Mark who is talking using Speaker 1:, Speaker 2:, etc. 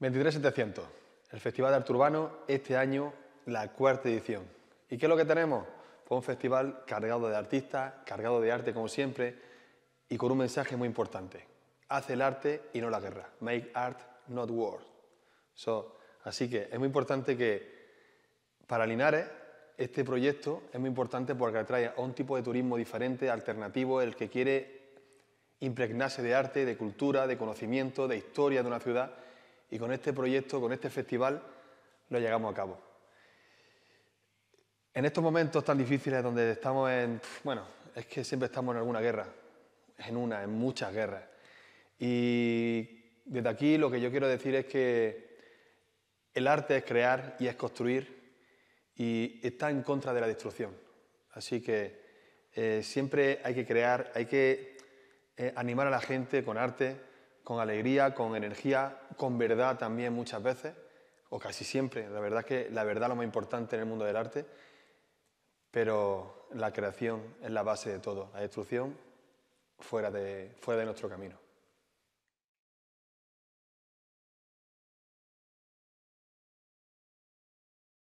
Speaker 1: 23700, el Festival de Arte Urbano, este año la cuarta edición. ¿Y qué es lo que tenemos? Fue pues un festival cargado de artistas, cargado de arte como siempre y con un mensaje muy importante. Haz el arte y no la guerra. Make art, not war. So, así que es muy importante que para Linares este proyecto es muy importante porque atrae a un tipo de turismo diferente, alternativo, el que quiere impregnarse de arte, de cultura, de conocimiento, de historia de una ciudad y con este proyecto, con este festival, lo llegamos a cabo. En estos momentos tan difíciles donde estamos en, bueno, es que siempre estamos en alguna guerra, en una, en muchas guerras. Y desde aquí lo que yo quiero decir es que el arte es crear y es construir y está en contra de la destrucción. Así que eh, siempre hay que crear, hay que eh, animar a la gente con arte, con alegría, con energía, con verdad también muchas veces, o casi siempre. La verdad es que la verdad lo más importante en el mundo del arte, pero la creación es la base de todo, la destrucción fuera de, fuera de nuestro camino.